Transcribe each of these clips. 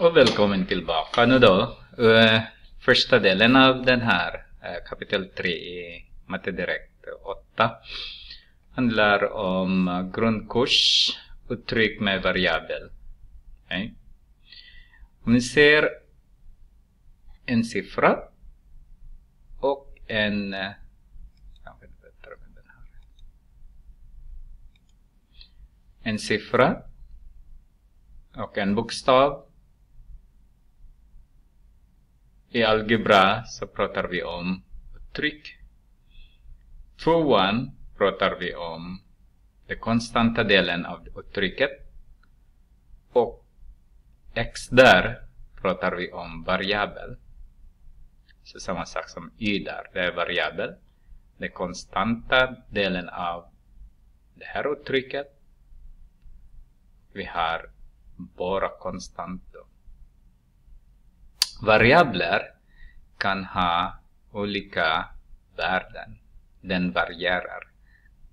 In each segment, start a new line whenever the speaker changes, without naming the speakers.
Och välkommen tillbaka nu då. Eh, första delen av den här, eh, kapitel 3 i Matte Direkt 8, handlar om eh, grundkurs, uttryck med variabel. Okay. Om ni ser en siffra och en en siffra och en bokstav i algebra så pratar vi om tryck. Tvåan pratar vi om den konstanta delen av uttrycket Och x där pratar vi om variabel. Så samma sak som y där, det är variabel. Den konstanta delen av det här uttrycket. Vi har bara konstant variabler kan ha olika värden. Den varierar.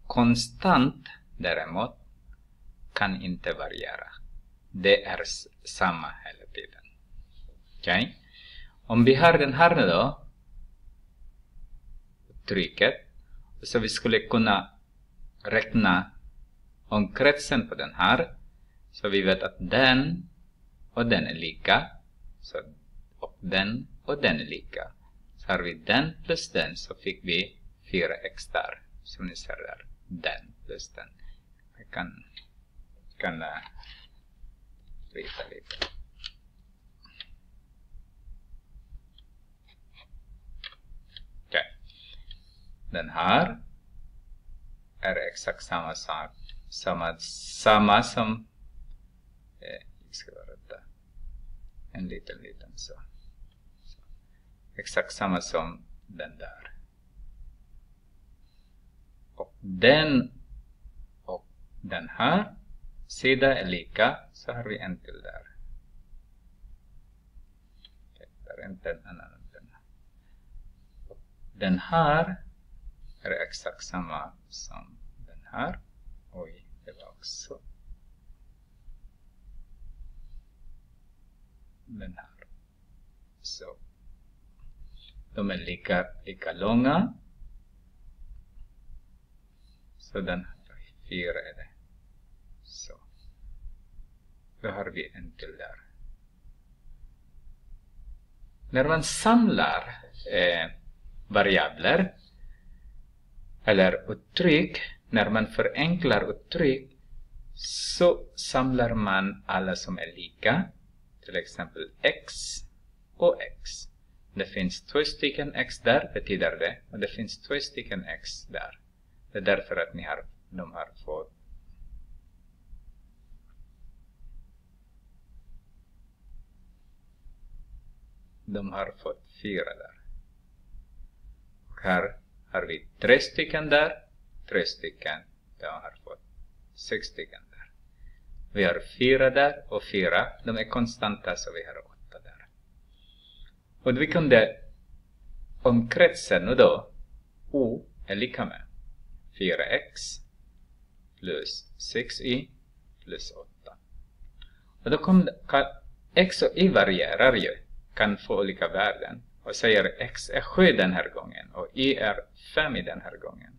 Konstant däremot kan inte variera. Det är samma hela tiden. Okej? Okay? Om vi har den här nu då, trycket, så vi skulle kunna räkna om kretsen på den här. Så vi vet att den och den är lika. Så den och den är lika. Så har vi den plus den så fick vi 4x där. Som ni ser där. Den plus den. Jag kan, kan uh, rita lite. Okay. Den här är exakt samma sak. Samma, samma som... Eh, jag ska vara rätta. En liten, liten så exakt samma som den där. Och den och den här sida är lika, så har vi en till där. den. här är exakt samma som den här. Oj, det var också den här. Så de är lika, lika långa. Så den fyra är det. Så. Då har vi en till där. När man samlar eh, variabler eller uttryck, när man förenklar uttryck så samlar man alla som är lika, till exempel x och x. Det finns två stycken x där, betyder det. Och det finns två stycken x där. Det är därför att ni har de här fått de har fått fyra där. Och här har vi tre stycken där, tre stycken, de har fått sex stycken där. Vi har fyra där och fyra, de är konstanta så vi har åtta. Och vi kunde omkretsen nu då o är lika med 4x plus 6y plus 8. Och då kom, x och y varierar ju, kan få olika värden. Och säger x är 7 den här gången och y är 5 i den här gången.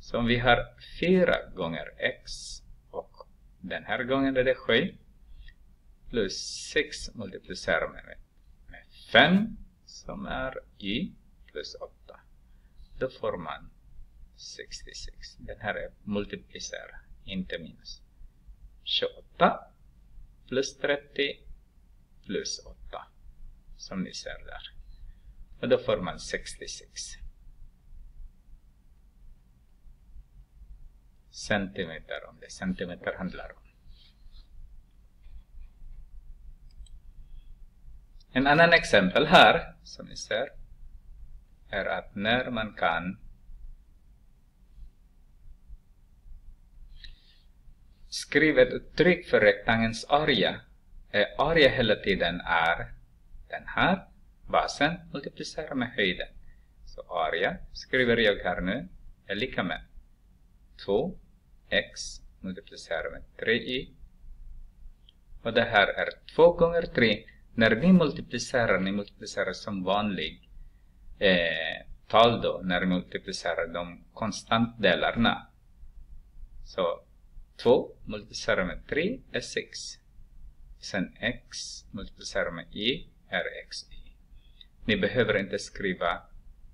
Så om vi har 4 gånger x och den här gången är det 7 plus 6 multiplicerar med 5 som är i plus 8. Då får man 66. Den här är multiplicerad, inte minus. 28 plus 30 plus 8 som ni ser där. Och då får man 66 centimeter om det. Centimeter handlar om. En annan exempel här, som ni ser, är att när man kan skriva ett uttryck för rektangelns area, är area hela tiden är den här basen multiplicerar med höjden. Så area skriver jag här nu är lika med 2x multiplicerar med 3 y Och det här är 2 gånger 3 när vi multiplicerar, ni multiplicerar som vanlig eh, tal då, när ni multiplicerar de delarna. Så 2 multiplicerar med 3 är 6. Sen x multiplicerar med y är xy. Ni behöver inte skriva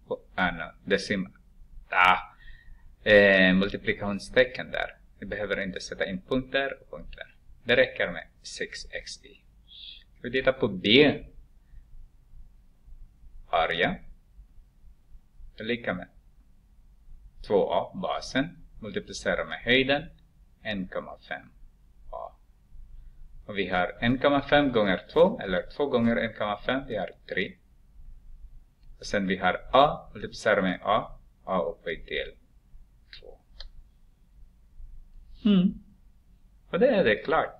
på, ah, no, decim, ah, eh, multiplikationstecken där. Ni behöver inte sätta in punkter och punkter. Det räcker med 6xy. Vi tittar på B. Arja är lika med 2a, basen, multiplicera med höjden 1,5 a. Och vi har 1,5 gånger 2 eller 2 gånger 1,5, vi har 3. Och sen vi har a, multiplicera med a, a upphöjt till 2. Mm. Och det är det klart.